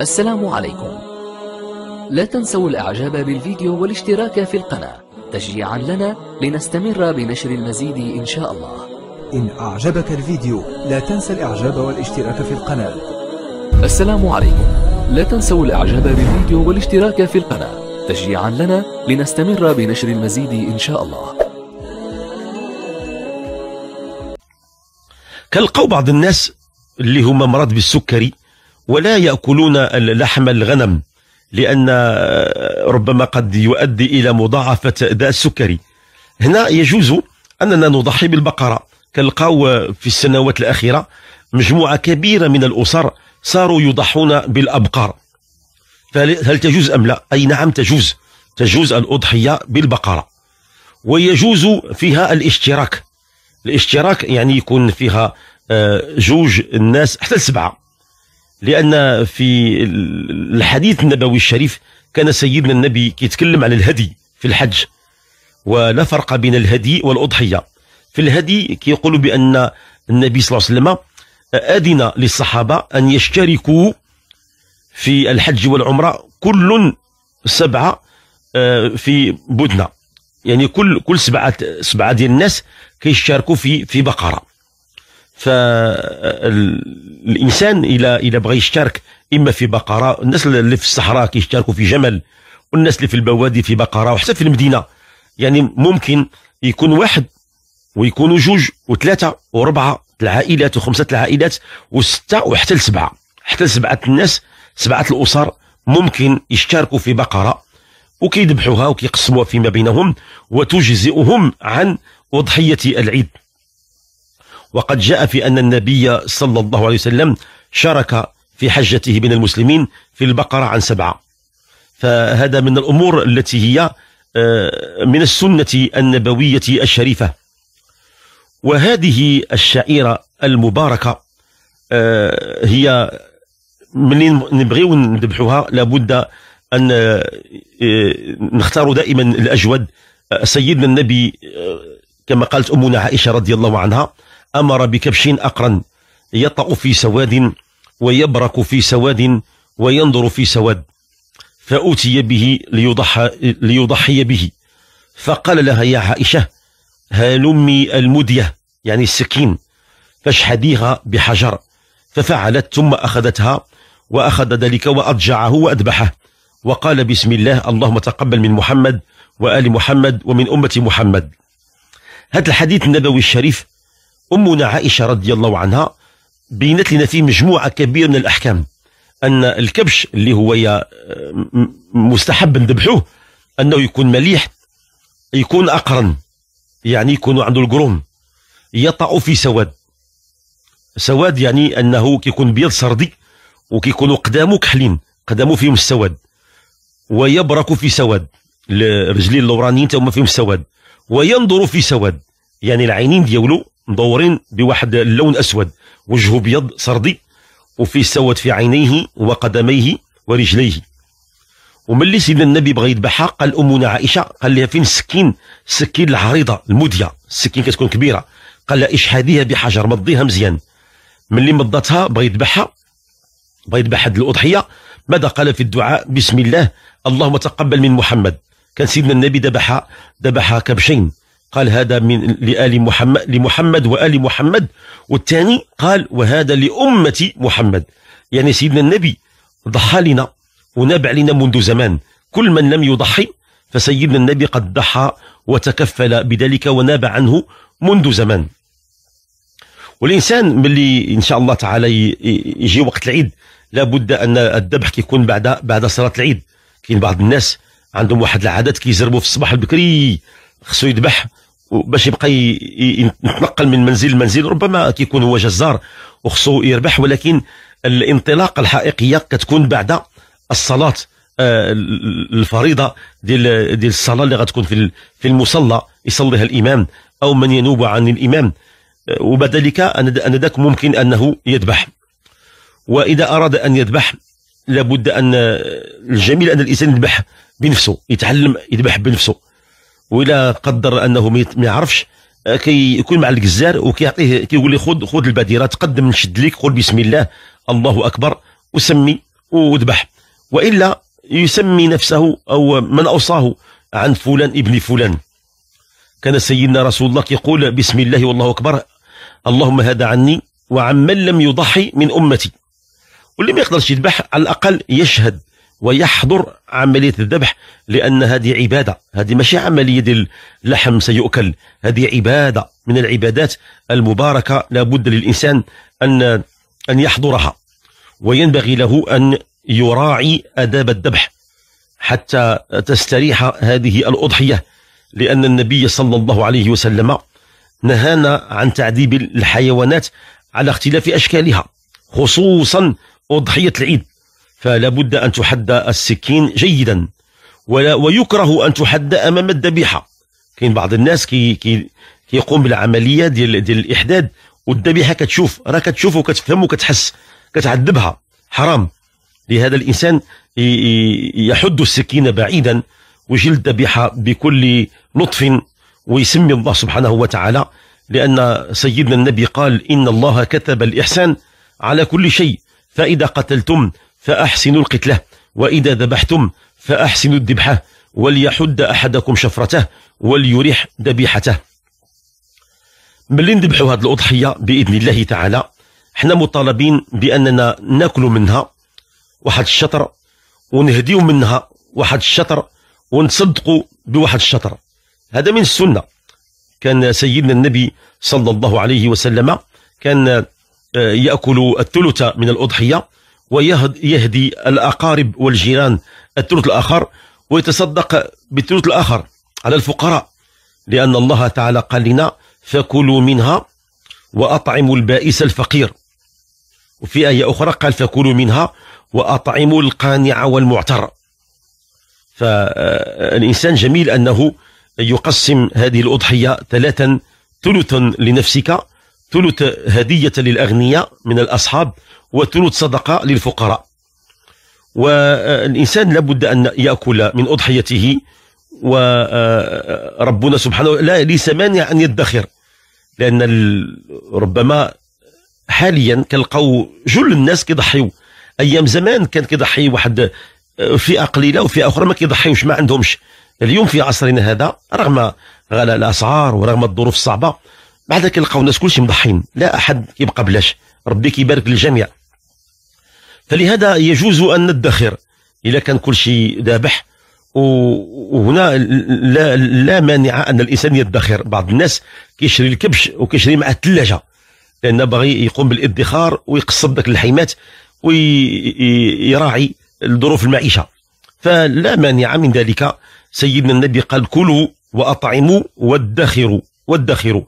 السلام عليكم لا تنسوا الاعجاب بالفيديو والاشتراك في القناة تشجيعا لنا لنستمر بنشر المزيد ان شاء الله إن أعجبك الفيديو لا تنسى الإعجاب والاشتراك في القناة السلام عليكم لا تنسوا الإعجاب بالفيديو والاشتراك في القناة تشجيعا لنا لنستمر بنشر المزيد إن شاء الله كان بعض الناس اللي هما مرض بالسكري ولا يأكلون لحم الغنم لأن آه، ربما قد يؤدي إلى مضاعفة داء السكري هنا يجوز أننا نضحي بالبقرة كنلقاو في السنوات الأخيرة مجموعة كبيرة من الأسر صاروا يضحون بالأبقار فهل تجوز أم لا؟ أي نعم تجوز تجوز الأضحية بالبقرة ويجوز فيها الاشتراك الاشتراك يعني يكون فيها جوج آه، الناس حتى سبعة لأن في الحديث النبوي الشريف كان سيدنا النبي كيتكلم على الهدي في الحج ولا فرق بين الهدي والأضحية في الهدي كيقول بأن النبي صلى الله عليه وسلم أذن للصحابة أن يشتركوا في الحج والعمرة كل سبعة آه، في بدنة يعني كل كل سبعة سبعة ديال الناس كيشاركوا في في بقرة فالانسان الى الى بغى يشترك اما في بقره الناس اللي في الصحراء كيشتركوا في جمل والناس اللي في البوادي في بقره وحتى في المدينه يعني ممكن يكون واحد ويكونوا جوج وثلاثه واربعه العائلات وخمسه العائلات وسته وحتى لسبعه حتى لسبعه الناس سبعه الاسر ممكن يشتركوا في بقره وكيذبحوها وكيقسموها فيما بينهم وتجزئهم عن اضحيه العيد وقد جاء في أن النبي صلى الله عليه وسلم شارك في حجته بين المسلمين في البقرة عن سبعة فهذا من الأمور التي هي آه، من السنة النبوية الشريفة وهذه الشعيرة المباركة آه، هي منين نبغيو نذبحوها لابد أن آه، نختار دائما الأجود سيدنا النبي كما قالت أمنا عائشة رضي الله عنها أمر بكبش أقرن يطأ في سواد ويبرك في سواد وينظر في سواد فأتي به ليضحى, ليضحي به فقال لها يا عائشة هلمي المدية يعني السكين فاشحديها بحجر ففعلت ثم أخذتها وأخذ ذلك وأضجعه وأذبحه وقال بسم الله اللهم تقبل من محمد وآل محمد ومن أمة محمد هذا الحديث النبوي الشريف أمنا عائشة رضي الله عنها بينت لنا فيه مجموعة كبيرة من الأحكام أن الكبش اللي هو آه، مستحب نذبحوه أنه يكون مليح يكون أقرن يعني يكون عنده القرون يطأ في سواد سواد يعني أنه كيكون بيض سردي وكيكونوا قدامه كحلين قدامه فيهم السواد ويبرك في سواد الرجلين اللورانيين تاهما فيهم السواد وينظر في سواد يعني العينين ديالو مدورين بواحد اللون اسود وجهه ابيض سردي وفيه سود في عينيه وقدميه ورجليه وملي سيدنا النبي بغى يذبحها قال امنا عائشه قال لها فين السكين السكين العريضه المديه السكين كتكون كبيره قال لها اشحاديها بحجر مضيها مزيان ملي مضتها بغى يذبحها بغى يذبح هذه الاضحيه ماذا قال في الدعاء بسم الله اللهم تقبل من محمد كان سيدنا النبي ذبح ذبح كبشين قال هذا من لآل محمد لمحمد وآل محمد والثاني قال وهذا لأمة محمد يعني سيدنا النبي ضحى لنا ونبع لنا منذ زمان كل من لم يضحي فسيدنا النبي قد ضحى وتكفل بذلك وناب عنه منذ زمان والانسان ملي ان شاء الله تعالى يجي وقت العيد لابد ان الذبح كيكون بعد بعد صلاه العيد كاين بعض الناس عندهم واحد العادات كيزربوا في الصباح البكري خصو يذبح باش يبقى يتنقل من منزل لمنزل ربما كيكون هو جزار وخصو يربح ولكن الانطلاقه الحقيقيه كتكون بعد الصلاه آه، الفريضه ديال ديال الصلاه اللي غتكون في في المصلى يصليها الامام او من ينوب عن الامام آه، وبعد ذلك ان ذاك ممكن انه يذبح واذا اراد ان يذبح لابد ان آه، الجميل ان الانسان يذبح بنفسه يتعلم يذبح بنفسه ولا قدر انه ما يعرفش آه، كيكون مع الجزار وكيعطيه كيقول لي خذ خذ البديره تقدم نشد لك قول بسم الله الله اكبر وسمي وذبح والا يسمي نفسه او من اوصاه عن فلان ابن فلان كان سيدنا رسول الله يقول بسم الله والله اكبر اللهم هذا عني وعن من لم يضحي من امتي واللي ما يقدرش يذبح على الاقل يشهد ويحضر عملية الذبح لأن هذه عبادة هذه ماشي عملية اللحم سيؤكل هذه عبادة من العبادات المباركة لابد للإنسان أن أن يحضرها وينبغي له أن يراعي آداب الذبح حتى تستريح هذه الأضحية لأن النبي صلى الله عليه وسلم نهانا عن تعذيب الحيوانات على اختلاف أشكالها خصوصا أضحية العيد فلا بد أن تحد السكين جيدا ولا ويكره أن تحد أمام الذبيحة كاين بعض الناس كي كي بالعملية ديال ديال الإحداد والذبيحة كتشوف راه كتشوف وكتفهم وكتحس كتعذبها حرام لهذا الإنسان يحد السكين بعيدا وجلد الذبيحة بكل لطف ويسمي الله سبحانه وتعالى لأن سيدنا النبي قال إن الله كتب الإحسان على كل شيء فإذا قتلتم فأحسنوا القتلة وإذا ذبحتم فأحسنوا الذبحة وليحد أحدكم شفرته وليريح ذبيحته ملي نذبحوا هذه الأضحية بإذن الله تعالى حنا مطالبين بأننا ناكلوا منها واحد الشطر ونهديوا منها واحد الشطر ونتصدقوا بواحد الشطر هذا من السنة كان سيدنا النبي صلى الله عليه وسلم كان آه، يأكل الثلث من الأضحية ويهدي الأقارب والجيران الثلث الآخر ويتصدق بالثلث الآخر على الفقراء لأن الله تعالى قال لنا فكلوا منها وأطعموا البائس الفقير وفي آية أخرى قال فكلوا منها وأطعموا القانع والمعتر فالإنسان جميل أنه يقسم هذه الأضحية ثلاثا ثلث لنفسك ثلث هدية للأغنياء من الأصحاب وثلث صدقة للفقراء والإنسان لابد أن يأكل من أضحيته وربنا آه، آه، سبحانه لا ليس مانع أن يدخر لأن ربما حاليا كنلقاو جل الناس كيضحيو أيام زمان كان كيضحي واحد آه، فئة قليلة وفئة أخرى ما كيضحيوش ما عندهمش اليوم في عصرنا هذا رغم غلاء الأسعار ورغم الظروف الصعبة بعد كنلقاو الناس كلشي مضحين لا احد يبقى بلاش ربي كيبارك للجميع فلهذا يجوز ان ندخر اذا كان كلشي ذابح وهنا لا لا مانع ان الانسان يدخر بعض الناس كيشري الكبش وكيشري معه الثلاجه لان باغي يقوم بالادخار ويقصب ذاك الحيمات ويراعي الظروف المعيشه فلا مانع من ذلك سيدنا النبي قال كلوا واطعموا وادخروا وادخروا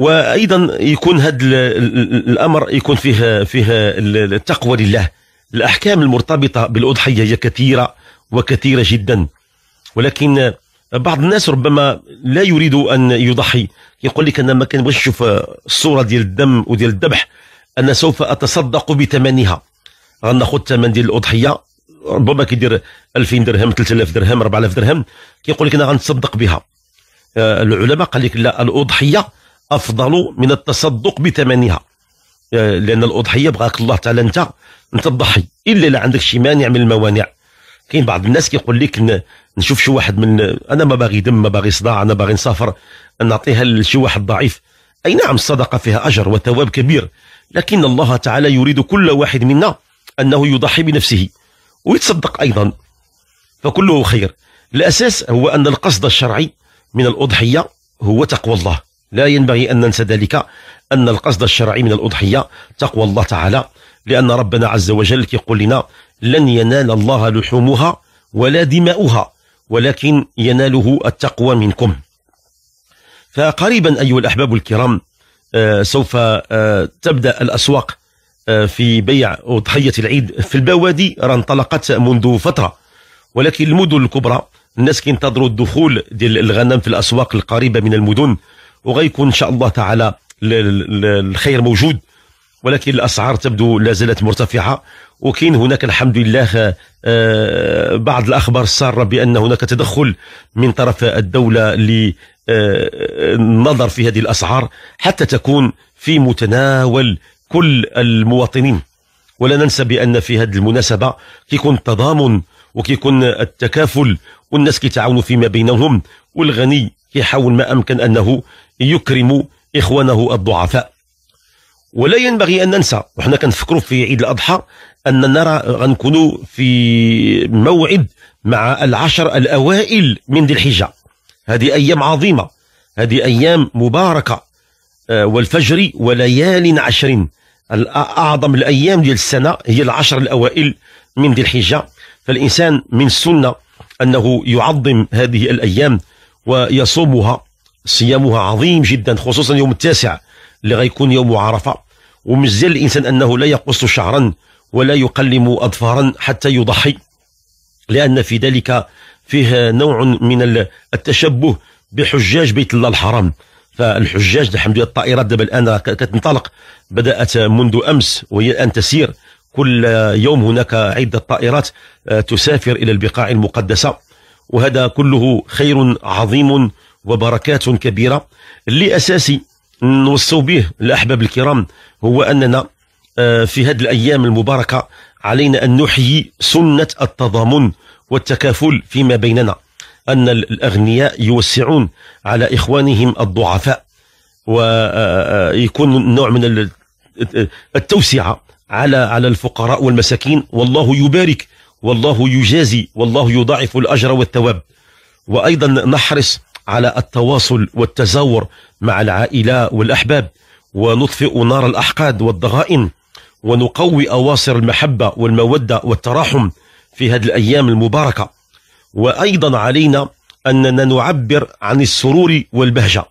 وايضا يكون هذا الامر يكون فيه فيه التقوى لله الاحكام المرتبطه بالاضحيه هي كثيره وكثيره جدا ولكن بعض الناس ربما لا يريد ان يضحي يقول لك انا ما كنبغيش نشوف الصوره ديال الدم وديال الذبح انا سوف اتصدق بثمنها غناخذ الثمن ديال الاضحيه ربما كيدير 2000 درهم 3000 درهم 4000 درهم كيقول لك انا غنتصدق بها آه، العلماء قال لك لا الاضحيه افضل من التصدق بثمنها آه، لان الاضحيه بغاك الله تعالى انت انت تضحي الا لا عندك شي مانع من الموانع كاين بعض الناس كيقول لك نشوف شي واحد من انا ما باغي دم ما باغي صداع انا باغي نسافر نعطيها لشي واحد ضعيف اي نعم الصدقه فيها اجر وثواب كبير لكن الله تعالى يريد كل واحد منا انه يضحي بنفسه ويتصدق ايضا فكله خير الاساس هو ان القصد الشرعي من الاضحيه هو تقوى الله لا ينبغي أن ننسى ذلك أن القصد الشرعي من الأضحية تقوى الله تعالى لأن ربنا عز وجل يقول لنا لن ينال الله لحومها ولا دماؤها ولكن يناله التقوى منكم فقريبا أيها الأحباب الكرام آه، سوف آه، تبدأ الأسواق آه، في بيع أضحية العيد في البوادي راه انطلقت منذ فترة ولكن المدن الكبرى الناس كينتظروا الدخول ديال الغنم في الأسواق القريبة من المدن وغيكون ان شاء الله تعالى الخير موجود ولكن الاسعار تبدو لا زالت مرتفعه وكاين هناك الحمد لله آه، بعض الاخبار الساره بان هناك تدخل من طرف الدوله للنظر آه، في هذه الاسعار حتى تكون في متناول كل المواطنين ولا ننسى بان في هذه المناسبه كيكون التضامن وكيكون التكافل والناس كيتعاونوا فيما بينهم والغني كيحاول ما امكن انه يكرم إخوانه الضعفاء ولا ينبغي أن ننسى وحنا كنفكروا في عيد الأضحى أن نرى غنكونوا في موعد مع العشر الأوائل من ذي الحجة هذه أيام عظيمة هذه أيام مباركة آه، والفجر وليال عشر أعظم الأيام ديال السنة هي العشر الأوائل من ذي الحجة فالإنسان من السنة أنه يعظم هذه الأيام ويصومها صيامها عظيم جدا خصوصا يوم التاسع اللي غيكون يوم عرفة ومزال الإنسان أنه لا يقص شعرا ولا يقلم أظفارا حتى يضحي لأن في ذلك فيه نوع من التشبه بحجاج بيت الله الحرام فالحجاج الحمد لله الطائرات دابا الان كتنطلق بدات منذ امس وهي الان تسير كل يوم هناك عده طائرات آه، تسافر الى البقاع المقدسه وهذا كله خير عظيم وبركات كبيرة اللي أساسي نوصوا به الأحباب الكرام هو أننا آه، في هذه الأيام المباركة علينا أن نحيي سنة التضامن والتكافل فيما بيننا أن الأغنياء يوسعون على إخوانهم الضعفاء ويكون آه، آه، نوع من التوسعة على على الفقراء والمساكين والله يبارك والله يجازي والله يضاعف الأجر والثواب وأيضا نحرص على التواصل والتزاور مع العائلة والأحباب ونطفئ نار الأحقاد والضغائن ونقوي أواصر المحبة والمودة والتراحم في هذه الأيام المباركة وأيضا علينا أننا نعبر عن السرور والبهجة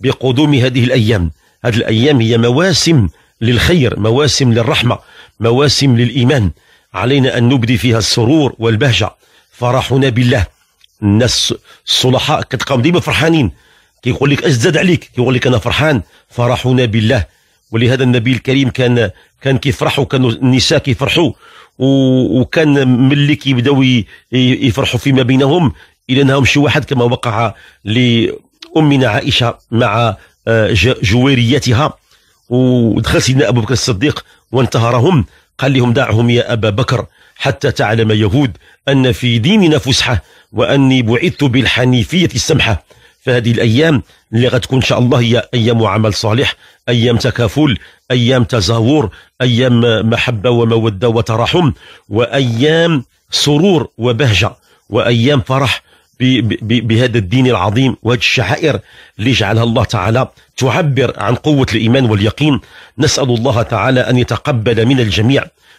بقدوم هذه الأيام هذه الأيام هي مواسم للخير مواسم للرحمة مواسم للإيمان علينا أن نبدي فيها السرور والبهجة فرحنا بالله الناس الصلحاء كتلقاهم ديما فرحانين كيقول لك اش زاد عليك كيقول لك انا فرحان فرحونا بالله ولهذا النبي الكريم كان كان كيفرحوا كانوا النساء كيفرحوا وكان ملي كيبداو يفرحوا فيما بينهم الى انهم شي واحد كما وقع لامنا عائشه مع آه، جويريتها ودخل سيدنا ابو بكر الصديق وانتهرهم قال لهم دعهم يا ابا بكر حتى تعلم يهود أن في ديننا فسحة وأني بعثت بالحنيفية السمحة فهذه الأيام اللي غتكون إن شاء الله هي أيام عمل صالح أيام تكافل أيام تزاور أيام محبة ومودة وتراحم وأيام سرور وبهجة وأيام فرح بهذا الدين العظيم وهذه الشعائر اللي جعلها الله تعالى تعبر عن قوة الإيمان واليقين نسأل الله تعالى أن يتقبل من الجميع